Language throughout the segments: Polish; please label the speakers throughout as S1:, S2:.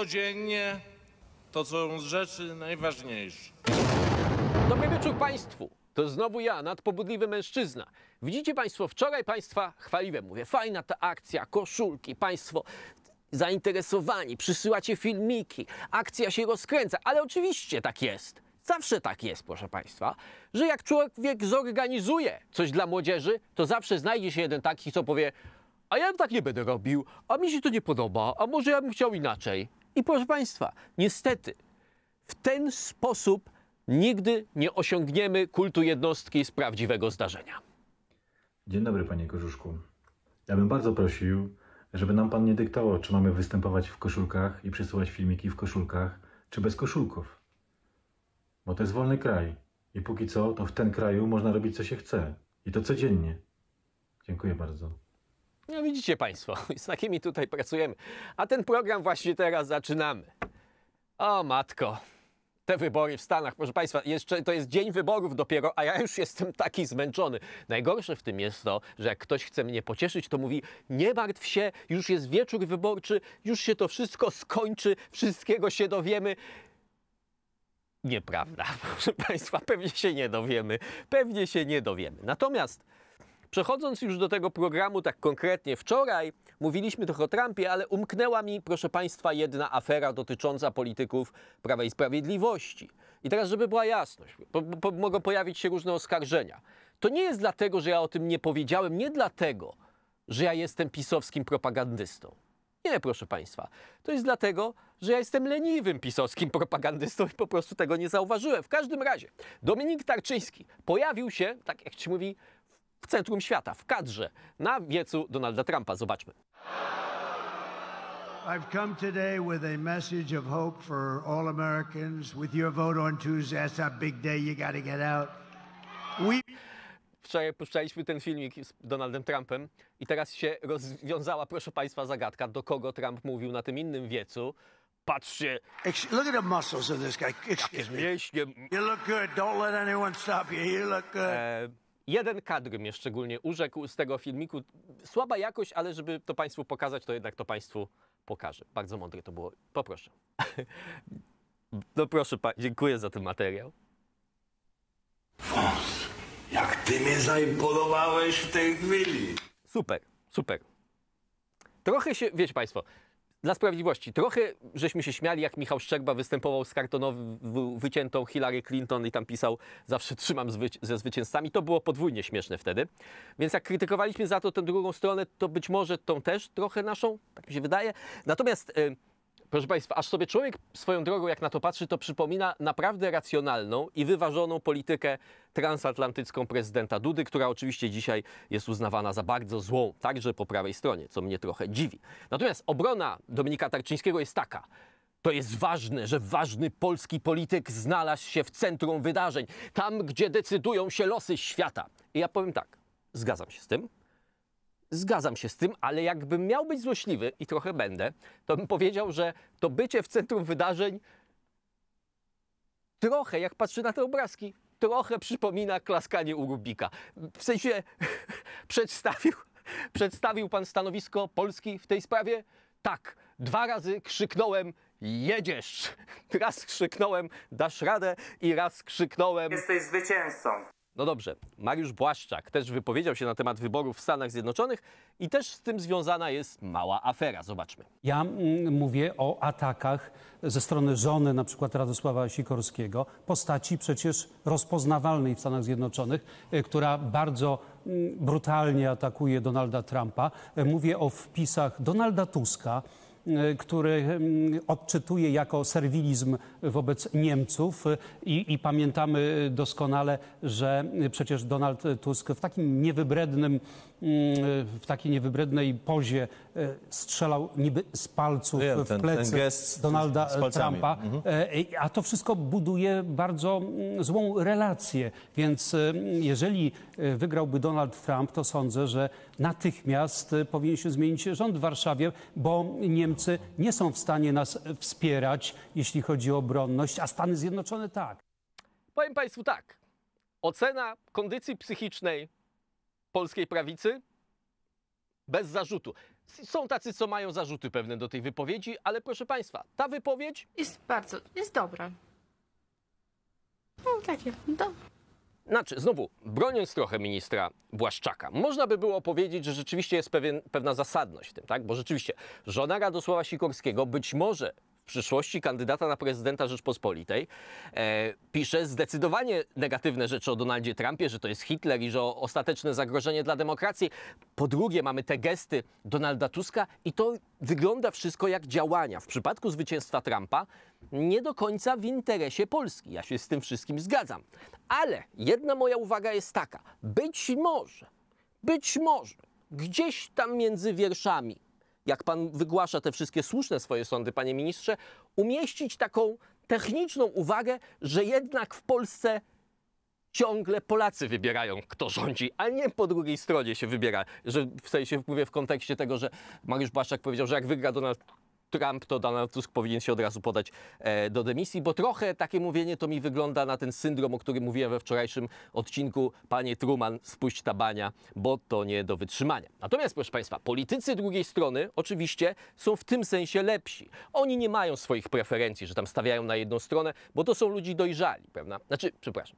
S1: codziennie, to są rzeczy najważniejsze. Dobry wieczór Państwu. To znowu ja, nadpobudliwy mężczyzna. Widzicie Państwo, wczoraj Państwa chwaliłem. Mówię, fajna ta akcja, koszulki, Państwo zainteresowani, przysyłacie filmiki, akcja się rozkręca, ale oczywiście tak jest. Zawsze tak jest, proszę Państwa, że jak człowiek zorganizuje coś dla młodzieży, to zawsze znajdzie się jeden taki, co powie, a ja tak nie będę robił, a mi się to nie podoba, a może ja bym chciał inaczej. I proszę Państwa, niestety w ten sposób nigdy nie osiągniemy kultu jednostki z prawdziwego zdarzenia. Dzień dobry, panie Korzuszku. Ja bym bardzo prosił, żeby nam pan nie dyktował, czy mamy występować w koszulkach i przesyłać filmiki w koszulkach, czy bez koszulków. Bo to jest wolny kraj. I póki co, to w ten kraju można robić co się chce. I to codziennie. Dziękuję bardzo. No widzicie Państwo, z takimi tutaj pracujemy. A ten program właśnie teraz zaczynamy. O matko, te wybory w Stanach, proszę Państwa, jeszcze to jest dzień wyborów dopiero, a ja już jestem taki zmęczony. Najgorsze w tym jest to, że jak ktoś chce mnie pocieszyć, to mówi: Nie martw się, już jest wieczór wyborczy, już się to wszystko skończy, wszystkiego się dowiemy. Nieprawda, proszę Państwa, pewnie się nie dowiemy, pewnie się nie dowiemy. Natomiast Przechodząc już do tego programu tak konkretnie, wczoraj mówiliśmy trochę o Trumpie, ale umknęła mi, proszę Państwa, jedna afera dotycząca polityków Prawa i Sprawiedliwości. I teraz, żeby była jasność, po, mogą pojawić się różne oskarżenia. To nie jest dlatego, że ja o tym nie powiedziałem, nie dlatego, że ja jestem pisowskim propagandystą. Nie, proszę Państwa. To jest dlatego, że ja jestem leniwym pisowskim propagandystą i po prostu tego nie zauważyłem. W każdym razie, Dominik Tarczyński pojawił się, tak jak ci mówi, centrum świata, w kadrze, na wiecu Donalda Trumpa. Zobaczmy. I've come today with a message of hope for all Americans. With your vote on Tuesday, that's our big day. You got get out. We... Wczoraj puszczaliśmy ten filmik z Donaldem Trumpem i teraz się rozwiązała, proszę Państwa, zagadka, do kogo Trump mówił na tym innym wiecu. Patrzcie. Ex look at the muscles of this guy. Excuse me. You look good. Don't let anyone stop you. You look good. E Jeden kadr mnie szczególnie urzekł z tego filmiku. Słaba jakość, ale żeby to Państwu pokazać, to jednak to Państwu pokażę. Bardzo mądre to było. Poproszę. No proszę, dziękuję za ten materiał. Jak ty mnie zaimponowałeś w tej chwili. Super, super. Trochę się, wiecie Państwo, dla sprawiedliwości, trochę żeśmy się śmiali, jak Michał Szczerba występował z kartonową wyciętą Hillary Clinton i tam pisał zawsze trzymam ze zwycięzcami. To było podwójnie śmieszne wtedy. Więc jak krytykowaliśmy za to tę drugą stronę, to być może tą też trochę naszą, tak mi się wydaje. Natomiast... Y Proszę Państwa, aż sobie człowiek swoją drogą, jak na to patrzy, to przypomina naprawdę racjonalną i wyważoną politykę transatlantycką prezydenta Dudy, która oczywiście dzisiaj jest uznawana za bardzo złą, także po prawej stronie, co mnie trochę dziwi. Natomiast obrona Dominika Tarczyńskiego jest taka. To jest ważne, że ważny polski polityk znalazł się w centrum wydarzeń, tam gdzie decydują się losy świata. I ja powiem tak, zgadzam się z tym, Zgadzam się z tym, ale jakbym miał być złośliwy i trochę będę, to bym powiedział, że to bycie w centrum wydarzeń trochę, jak patrzę na te obrazki, trochę przypomina klaskanie u Rubika. W sensie przedstawił, przedstawił pan stanowisko Polski w tej sprawie? Tak, dwa razy krzyknąłem jedziesz. Raz krzyknąłem dasz radę i raz krzyknąłem jesteś zwycięzcą. No dobrze, Mariusz Błaszczak też wypowiedział się na temat wyborów w Stanach Zjednoczonych i też z tym związana jest mała afera. Zobaczmy. Ja mm, mówię o atakach ze strony żony na przykład Radosława Sikorskiego, postaci przecież rozpoznawalnej w Stanach Zjednoczonych, y, która bardzo mm, brutalnie atakuje Donalda Trumpa. Y, mówię o wpisach Donalda Tuska, E, który mm, odczytuje jako serwilizm wobec Niemców i, i pamiętamy doskonale, że przecież Donald Tusk w takim niewybrednym mm, w takiej niewybrednej pozie e, strzelał niby z palców Wiem, w plecy Donalda Trumpa. Mhm. E, a to wszystko buduje bardzo mm, złą relację. Więc jeżeli wygrałby Donald Trump, to sądzę, że natychmiast powinien się zmienić rząd w Warszawie, bo Niemcy Niemcy nie są w stanie nas wspierać, jeśli chodzi o obronność, a Stany Zjednoczone tak. Powiem Państwu tak. Ocena kondycji psychicznej polskiej prawicy bez zarzutu. Są tacy, co mają zarzuty pewne do tej wypowiedzi, ale proszę Państwa, ta wypowiedź. Jest bardzo, jest dobra. No takie, dobra. No. Znaczy, znowu, broniąc trochę ministra Błaszczaka, można by było powiedzieć, że rzeczywiście jest pewien, pewna zasadność w tym, tak? Bo rzeczywiście żona Radosława Sikorskiego być może przyszłości kandydata na prezydenta Rzeczpospolitej, e, pisze zdecydowanie negatywne rzeczy o Donaldzie Trumpie, że to jest Hitler i że ostateczne zagrożenie dla demokracji. Po drugie mamy te gesty Donalda Tuska i to wygląda wszystko jak działania. W przypadku zwycięstwa Trumpa nie do końca w interesie Polski. Ja się z tym wszystkim zgadzam. Ale jedna moja uwaga jest taka. Być może, być może, gdzieś tam między wierszami jak pan wygłasza te wszystkie słuszne swoje sądy, panie ministrze, umieścić taką techniczną uwagę, że jednak w Polsce ciągle Polacy wybierają, kto rządzi, a nie po drugiej stronie się wybiera. Że w sensie mówię w kontekście tego, że Mariusz Błaszczak powiedział, że jak wygra Donald Trump, to Donald Tusk powinien się od razu podać e, do dymisji, bo trochę takie mówienie to mi wygląda na ten syndrom, o którym mówiłem we wczorajszym odcinku. Panie Truman, spuść ta bania, bo to nie do wytrzymania. Natomiast, proszę Państwa, politycy drugiej strony oczywiście są w tym sensie lepsi. Oni nie mają swoich preferencji, że tam stawiają na jedną stronę, bo to są ludzi dojrzali, prawda? Znaczy, przepraszam,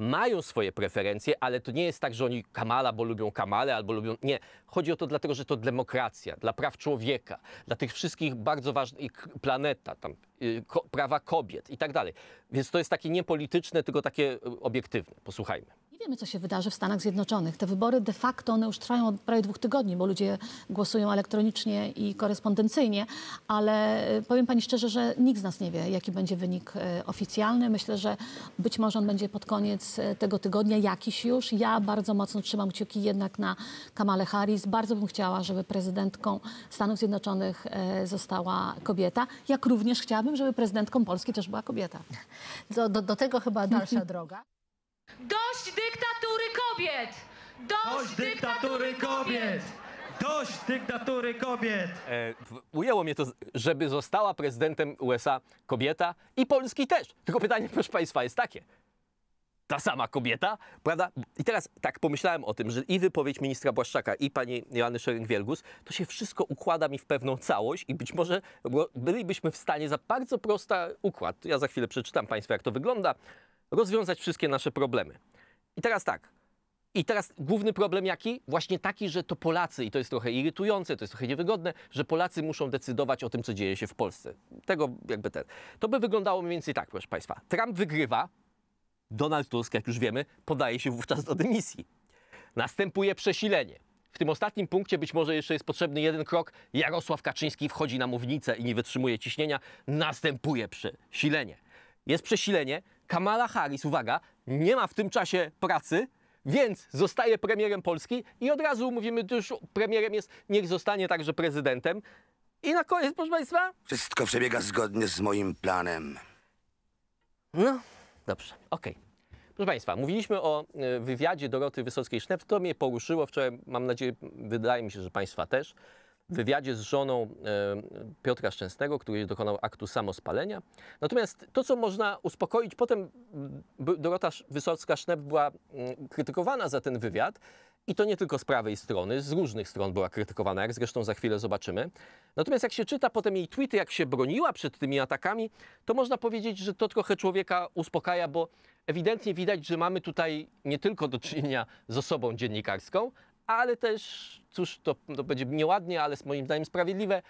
S1: mają swoje preferencje, ale to nie jest tak, że oni Kamala, bo lubią Kamale, albo lubią... Nie. Chodzi o to dlatego, że to demokracja, dla praw człowieka, dla tych wszystkich bardzo ważnych... Planeta, tam, yy, ko prawa kobiet i tak dalej. Więc to jest takie niepolityczne, tylko takie y, obiektywne. Posłuchajmy. Wiemy, co się wydarzy w Stanach Zjednoczonych. Te wybory de facto one już trwają od prawie dwóch tygodni, bo ludzie głosują elektronicznie i korespondencyjnie, ale e, powiem pani szczerze, że nikt z nas nie wie, jaki będzie wynik e, oficjalny. Myślę, że być może on będzie pod koniec e, tego tygodnia jakiś już. Ja bardzo mocno trzymam kciuki jednak na Kamale Harris. Bardzo bym chciała, żeby prezydentką Stanów Zjednoczonych została kobieta. Jak również chciałabym, żeby prezydentką Polski też była kobieta. do, do, do tego chyba dalsza droga. Dość dyktatury kobiet! Dość dyktatury kobiet! Dość dyktatury kobiet! E, ujęło mnie to, żeby została prezydentem USA kobieta i Polski też. Tylko pytanie, proszę Państwa, jest takie. Ta sama kobieta, prawda? I teraz tak pomyślałem o tym, że i wypowiedź ministra Błaszczaka, i pani Joanny Szereg-Wielgus, to się wszystko układa mi w pewną całość i być może bylibyśmy w stanie za bardzo prosty układ, ja za chwilę przeczytam Państwu, jak to wygląda, rozwiązać wszystkie nasze problemy. I teraz tak. I teraz główny problem jaki? Właśnie taki, że to Polacy, i to jest trochę irytujące, to jest trochę niewygodne, że Polacy muszą decydować o tym, co dzieje się w Polsce. Tego jakby ten. To by wyglądało mniej więcej tak, proszę Państwa. Trump wygrywa, Donald Tusk, jak już wiemy, podaje się wówczas do dymisji. Następuje przesilenie. W tym ostatnim punkcie być może jeszcze jest potrzebny jeden krok. Jarosław Kaczyński wchodzi na mównicę i nie wytrzymuje ciśnienia. Następuje przesilenie. Jest przesilenie, Kamala Harris, uwaga, nie ma w tym czasie pracy, więc zostaje premierem Polski i od razu mówimy, że już premierem jest, niech zostanie także prezydentem. I na koniec, proszę Państwa... Wszystko przebiega zgodnie z moim planem. No, dobrze, okej. Okay. Proszę Państwa, mówiliśmy o e, wywiadzie Doroty Wysockiej-Sznep, to mnie poruszyło wczoraj, mam nadzieję, wydaje mi się, że Państwa też wywiadzie z żoną e, Piotra Szczęsnego, który dokonał aktu samospalenia. Natomiast to, co można uspokoić, potem mm, Dorota Wysocka-Sznep była mm, krytykowana za ten wywiad. I to nie tylko z prawej strony, z różnych stron była krytykowana, jak zresztą za chwilę zobaczymy. Natomiast jak się czyta potem jej tweety, jak się broniła przed tymi atakami, to można powiedzieć, że to trochę człowieka uspokaja, bo ewidentnie widać, że mamy tutaj nie tylko do czynienia z osobą dziennikarską, ale też, cóż, to, to będzie nieładnie, ale moim zdaniem sprawiedliwe,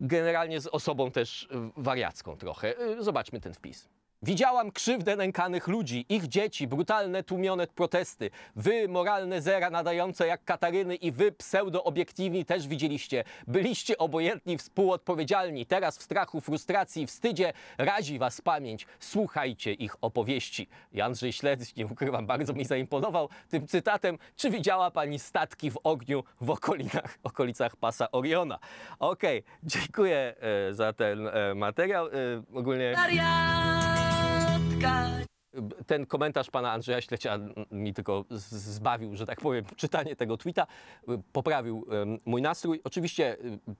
S1: generalnie z osobą też y, wariacką trochę. Y, zobaczmy ten wpis. Widziałam krzywdę nękanych ludzi, ich dzieci, brutalne, tłumione protesty. Wy, moralne zera nadające jak Kataryny i wy, pseudoobiektywni też widzieliście. Byliście obojętni, współodpowiedzialni. Teraz w strachu, frustracji, wstydzie razi was pamięć. Słuchajcie ich opowieści. I Andrzej Śledź, nie ukrywam, bardzo mi zaimponował tym cytatem. Czy widziała pani statki w ogniu w okolinach, okolicach pasa Oriona? Okej, okay. dziękuję e, za ten e, materiał. E, ogólnie... Daria! spotkać. Yy, ten komentarz pana Andrzeja Ślecia mi tylko zbawił, że tak powiem, czytanie tego tweeta, yy, poprawił yy, mój nastrój. Oczywiście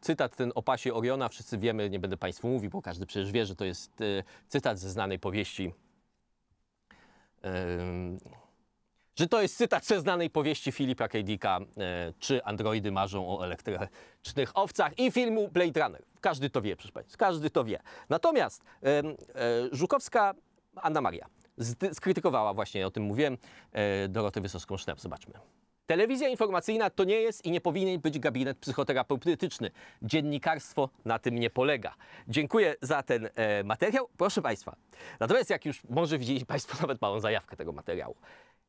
S1: cytat ten o pasie Oriona wszyscy wiemy, nie będę państwu mówił, bo każdy przecież wie, że to jest cytat ze znanej powieści. Że to jest cytat ze znanej powieści Filipa K. Dicka, czy androidy marzą o elektrycznych owcach i filmu Blade Runner. Każdy to wie, proszę państwa, każdy to wie. Natomiast Żukowska Anna Maria skrytykowała właśnie, o tym mówiłem, e, Dorotę Wysocką-Sznep. Zobaczmy. Telewizja informacyjna to nie jest i nie powinien być gabinet psychoterapeutyczny. Dziennikarstwo na tym nie polega. Dziękuję za ten e, materiał. Proszę Państwa, natomiast jak już może widzieli Państwo nawet małą zajawkę tego materiału.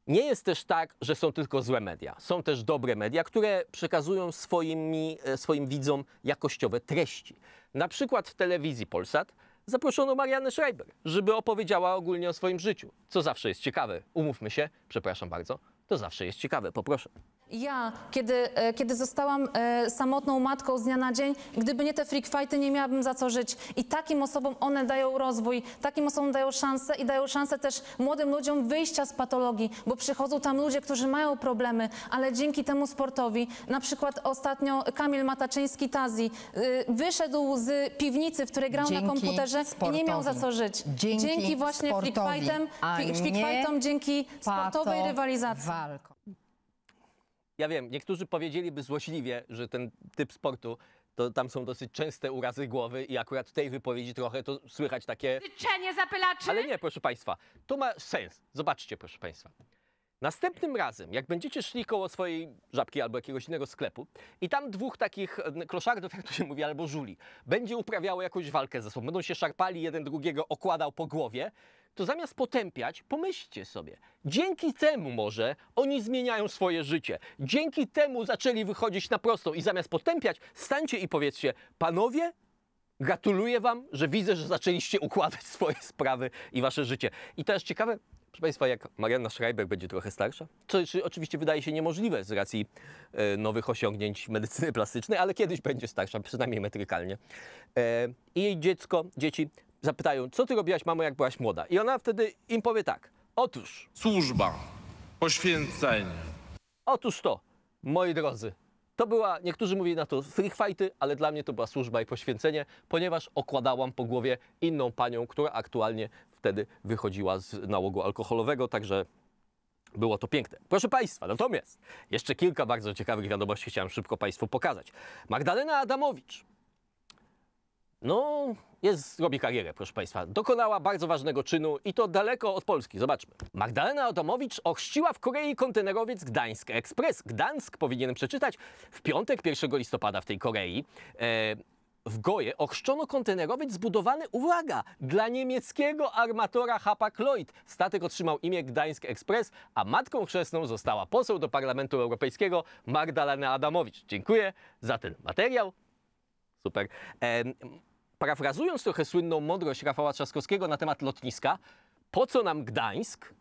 S1: Nie jest też tak, że są tylko złe media. Są też dobre media, które przekazują swoimi, e, swoim widzom jakościowe treści. Na przykład w telewizji Polsat zaproszono Marianę Schreiber, żeby opowiedziała ogólnie o swoim życiu, co zawsze jest ciekawe. Umówmy się, przepraszam bardzo, to zawsze jest ciekawe. Poproszę. Ja, kiedy, e, kiedy zostałam e, samotną matką z dnia na dzień, gdyby nie te freak fighty, nie miałabym za co żyć. I takim osobom one dają rozwój, takim osobom dają szansę i dają szansę też młodym ludziom wyjścia z patologii, bo przychodzą tam ludzie, którzy mają problemy, ale dzięki temu sportowi, na przykład ostatnio Kamil Mataczyński Tazi y, wyszedł z piwnicy, w której grał dzięki na komputerze sportowi. i nie miał za co żyć. Dzięki, dzięki właśnie sportowi, fightom, dzięki sportowej rywalizacji. Ja wiem, niektórzy powiedzieliby złośliwie, że ten typ sportu to tam są dosyć częste urazy głowy i akurat w tej wypowiedzi trochę to słychać takie... Życzenie zapylaczy? Ale nie, proszę Państwa, to ma sens. Zobaczcie, proszę Państwa. Następnym razem, jak będziecie szli koło swojej żabki albo jakiegoś innego sklepu i tam dwóch takich kloszardów, jak to się mówi, albo żuli, będzie uprawiało jakąś walkę ze sobą, będą się szarpali, jeden drugiego okładał po głowie, to zamiast potępiać, pomyślcie sobie, dzięki temu może oni zmieniają swoje życie. Dzięki temu zaczęli wychodzić na prostą i zamiast potępiać, stańcie i powiedzcie, panowie, gratuluję wam, że widzę, że zaczęliście układać swoje sprawy i wasze życie. I to jest ciekawe, proszę Państwa, jak Marianna Schreiber będzie trochę starsza, co oczywiście wydaje się niemożliwe z racji e, nowych osiągnięć medycyny plastycznej, ale kiedyś będzie starsza, przynajmniej metrykalnie. E, I jej dziecko, dzieci zapytają, co ty robiłaś, mamo, jak byłaś młoda? I ona wtedy im powie tak. Otóż. Służba, poświęcenie. Otóż to, moi drodzy. To była, niektórzy mówili na to free fighty, ale dla mnie to była służba i poświęcenie, ponieważ okładałam po głowie inną panią, która aktualnie wtedy wychodziła z nałogu alkoholowego, także było to piękne. Proszę Państwa, natomiast jeszcze kilka bardzo ciekawych wiadomości chciałem szybko Państwu pokazać. Magdalena Adamowicz no, jest, robi karierę, proszę Państwa. Dokonała bardzo ważnego czynu i to daleko od Polski. Zobaczmy. Magdalena Adamowicz ochrzciła w Korei kontenerowiec Gdańsk Express. Gdańsk powinienem przeczytać w piątek 1 listopada w tej Korei. E, w Goje ochrzczono kontenerowiec zbudowany, uwaga, dla niemieckiego armatora Hapa Lloyd. Statek otrzymał imię Gdańsk Express, a matką chrzestną została poseł do Parlamentu Europejskiego Magdalena Adamowicz. Dziękuję za ten materiał. Super. E, parafrazując trochę słynną mądrość Rafała Trzaskowskiego na temat lotniska, po co nam Gdańsk,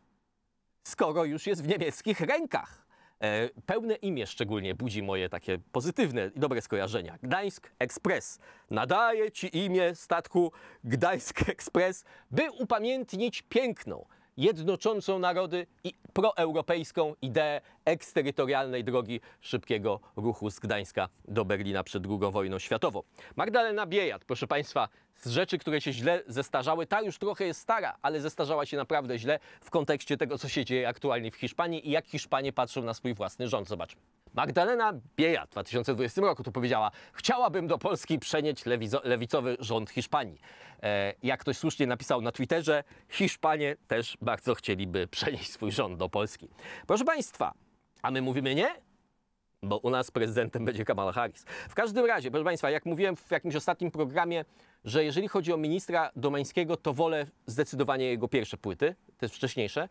S1: skoro już jest w niemieckich rękach? E, pełne imię szczególnie budzi moje takie pozytywne i dobre skojarzenia. Gdańsk Express. Nadaje ci imię statku Gdańsk Express, by upamiętnić piękną, jednoczącą narody i proeuropejską ideę eksterytorialnej drogi szybkiego ruchu z Gdańska do Berlina przed II wojną światową. Magdalena Biejat, proszę Państwa, z rzeczy, które się źle zestarzały, ta już trochę jest stara, ale zestarzała się naprawdę źle w kontekście tego, co się dzieje aktualnie w Hiszpanii i jak Hiszpanie patrzą na swój własny rząd. Zobaczmy. Magdalena Bieja, w 2020 roku tu powiedziała, chciałabym do Polski przenieść lewicowy rząd Hiszpanii. E, jak ktoś słusznie napisał na Twitterze, Hiszpanie też bardzo chcieliby przenieść swój rząd do Polski. Proszę Państwa, a my mówimy nie? Bo u nas prezydentem będzie Kamala Harris. W każdym razie, proszę Państwa, jak mówiłem w jakimś ostatnim programie, że jeżeli chodzi o ministra Domańskiego, to wolę zdecydowanie jego pierwsze płyty, te wcześniejsze,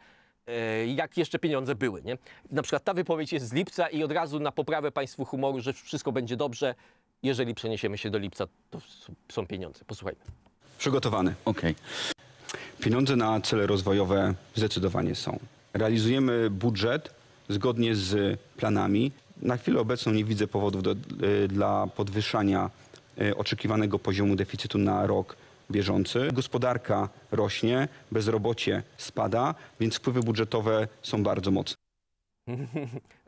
S1: E, jak jeszcze pieniądze były. Nie? Na przykład ta wypowiedź jest z lipca i od razu na poprawę Państwu humoru, że wszystko będzie dobrze. Jeżeli przeniesiemy się do lipca, to są pieniądze. Posłuchajmy. Przygotowany. Okej. Okay. Pieniądze na cele rozwojowe zdecydowanie są. Realizujemy budżet zgodnie z planami. Na chwilę obecną nie widzę powodów do, e, dla podwyższania e, oczekiwanego poziomu deficytu na rok bieżący. Gospodarka rośnie, bezrobocie spada, więc wpływy budżetowe są bardzo mocne.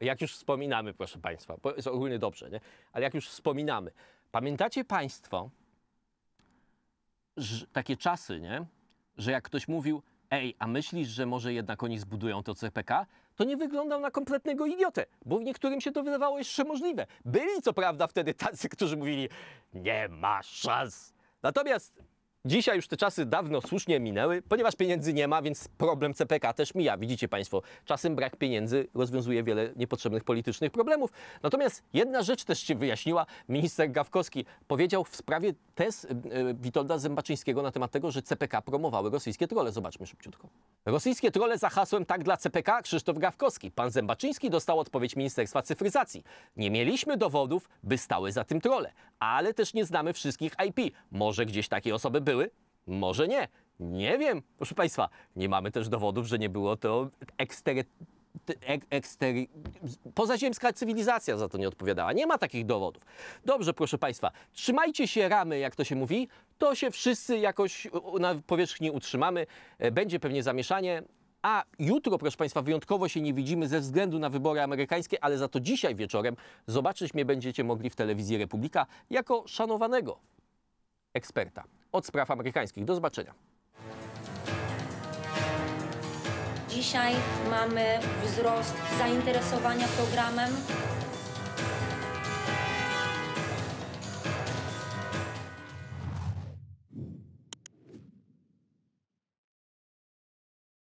S1: jak już wspominamy, proszę Państwa, bo jest ogólnie dobrze, nie? ale jak już wspominamy, pamiętacie Państwo że, takie czasy, nie? że jak ktoś mówił, ej, a myślisz, że może jednak oni zbudują to CPK, to nie wyglądał na kompletnego idiotę, bo niektórym się to wydawało jeszcze możliwe. Byli co prawda wtedy tacy, którzy mówili, nie ma szans. Natomiast Dzisiaj już te czasy dawno słusznie minęły, ponieważ pieniędzy nie ma, więc problem CPK też mija. Widzicie Państwo, czasem brak pieniędzy rozwiązuje wiele niepotrzebnych politycznych problemów. Natomiast jedna rzecz też się wyjaśniła. Minister Gawkowski powiedział w sprawie tez y, y, Witolda Zębaczyńskiego na temat tego, że CPK promowały rosyjskie trole. Zobaczmy szybciutko. Rosyjskie trole za hasłem tak dla CPK Krzysztof Gawkowski. Pan Zębaczyński dostał odpowiedź Ministerstwa Cyfryzacji. Nie mieliśmy dowodów, by stały za tym trole, ale też nie znamy wszystkich IP. Może gdzieś takie osoby były były? Może nie. Nie wiem, proszę Państwa. Nie mamy też dowodów, że nie było to ekster... Ekster... Pozaziemska cywilizacja za to nie odpowiadała. Nie ma takich dowodów. Dobrze, proszę Państwa, trzymajcie się ramy, jak to się mówi. To się wszyscy jakoś na powierzchni utrzymamy. E, będzie pewnie zamieszanie. A jutro, proszę Państwa, wyjątkowo się nie widzimy ze względu na wybory amerykańskie, ale za to dzisiaj wieczorem zobaczyć mnie będziecie mogli w telewizji Republika jako szanowanego eksperta od spraw amerykańskich. Do zobaczenia. Dzisiaj mamy wzrost zainteresowania programem.